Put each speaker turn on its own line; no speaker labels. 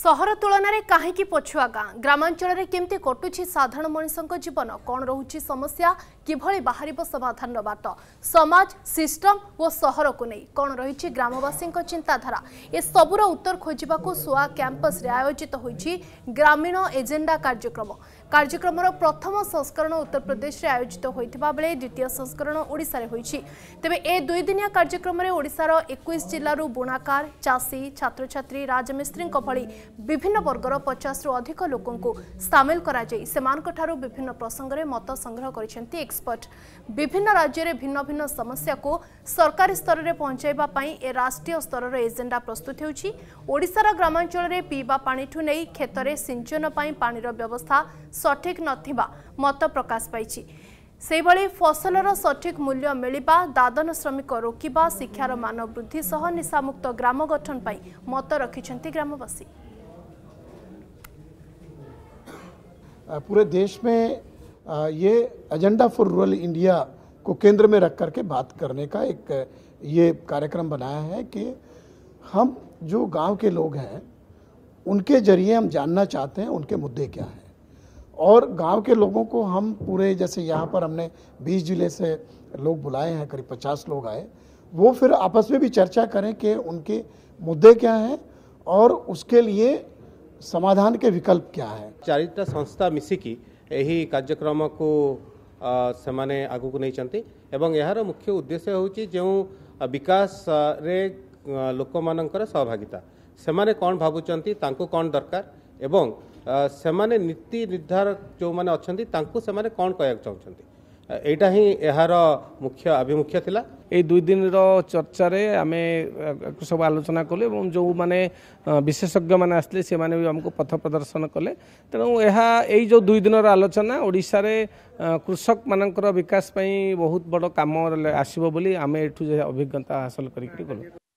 ସହର ତୁଳନାରେ କାହିଁକି ପଛୁଆ ଗାଁ ଗ୍ରାମାଞ୍ଚଳରେ କେମିତି କଟୁଛି ସାଧାରଣ ମଣିଷଙ୍କ ଜୀବନ କ'ଣ ରହୁଛି ସମସ୍ୟା କିଭଳି ବାହାରିବ ସମାଧାନର ବାଟ ସମାଜ ସିଷ୍ଟମ ଓ ସହରକୁ ନେଇ କ'ଣ ରହିଛି ଗ୍ରାମବାସୀଙ୍କ ଚିନ୍ତାଧାରା ଏସବୁର ଉତ୍ତର ଖୋଜିବାକୁ ସୋଆ କ୍ୟାମ୍ପସରେ ଆୟୋଜିତ ହୋଇଛି ଗ୍ରାମୀଣ ଏଜେଣ୍ଡା କାର୍ଯ୍ୟକ୍ରମ কার্যক্রমর প্রথম সংস্করণ উত্তরপ্রদেশে আয়োজিত হয়ে দ্বিতীয় সংস্করণ ওড়শার হয়েছে তবে এ দুইদিনিয়া কার্যক্রমে ওড়শার একুশ জেলার বুণাকার চাষী ছাত্রছাত্রী রাজমিস্ত্রী ভি বিভিন্ন বর্গর পচাশু অধিক লোক সামিল করা সেমানঠার বিভিন্ন প্রসঙ্গে মত সংগ্রহ করেছেন এক্সপর্ট বিভিন্ন রাজ্যের ভিন্ন ভিন্ন সমস্যাকে সরকারি স্তরের পঞ্চাইবা এ রাষ্ট্রীয় স্তরের এজেন্ডা প্রস্তুত ହେଉଛି ଓଡ଼ିଶାର ଗ୍ରାମାଞ୍ଚଳରେ ପିଇବା ପାଣିଠୁ ନେଇ କ୍ଷେତରେ ସିଞ୍ଚନ ପାଇଁ ପାଣିର ବ୍ୟବସ୍ଥା सठिक नत प्रकाश पाई से फसल सठिक मूल्य मिलवा दादन श्रमिक ଶ୍ରମିକ शिक्षार मान वृद्धि ବୃଦ୍ଧି ସହ ନିଶାମୁକ୍ତ ଗ୍ରାମ ଗଠନ ପାଇଁ ମତ
पूरे देश में ये एजेंडा फॉर रूरल इंडिया को केंद्र में रख करके बात करने का एक ये कार्यक्रम बनाया है कि हम जो गांव के लोग हैं उनके जरिए हम जानना चाहते हैं उनके मुद्दे क्या हैं और गांव के लोगों को हम पूरे जैसे यहाँ पर हमने 20 जिले से लोग बुलाए हैं करीब 50 लोग आए वो फिर आपस में भी चर्चा करें कि उनके मुद्दे क्या हैं और उसके लिए समाधान के विकल्प क्या है
चारिटा संस्था मिसिकी यही कार्यक्रम को ସେମାନେ आग को नहीं ଏହାର ମୁଖ୍ୟ ଉଦ୍ଦେଶ୍ୟ ହେଉଛି विकास ବିକାଶରେ ଲୋକମାନଙ୍କର ସହଭାଗିତା ସେମାନେ କ'ଣ ଭାବୁଛନ୍ତି ତାଙ୍କୁ କ'ଣ ଦରକାର ଏବଂ ସେମାନେ ନୀତି ନିର୍ଦ୍ଧାରକ ଯେଉଁମାନେ ଅଛନ୍ତି ତାଙ୍କୁ ସେମାନେ
କ'ଣ କହିବାକୁ ଚାହୁଁଛନ୍ତି ଏଇଟା ହିଁ ଏହାର ମୁଖ୍ୟ ଆଭିମୁଖ୍ୟ ଥିଲା এই দুই দিনর চর্চায় আমি সব আলোচনা কলু এবং যে বিশেষজ্ঞ মানে আসলে সে আমি পথ প্রদর্শন কলে তেমন এই যে দুই দিনর আলোচনা ওড়শার কৃষক মানকর বিকাশ পাই বহুত বড় কাম আসব বলে আমি এঠু অভিজ্ঞতা হাসল করি গলু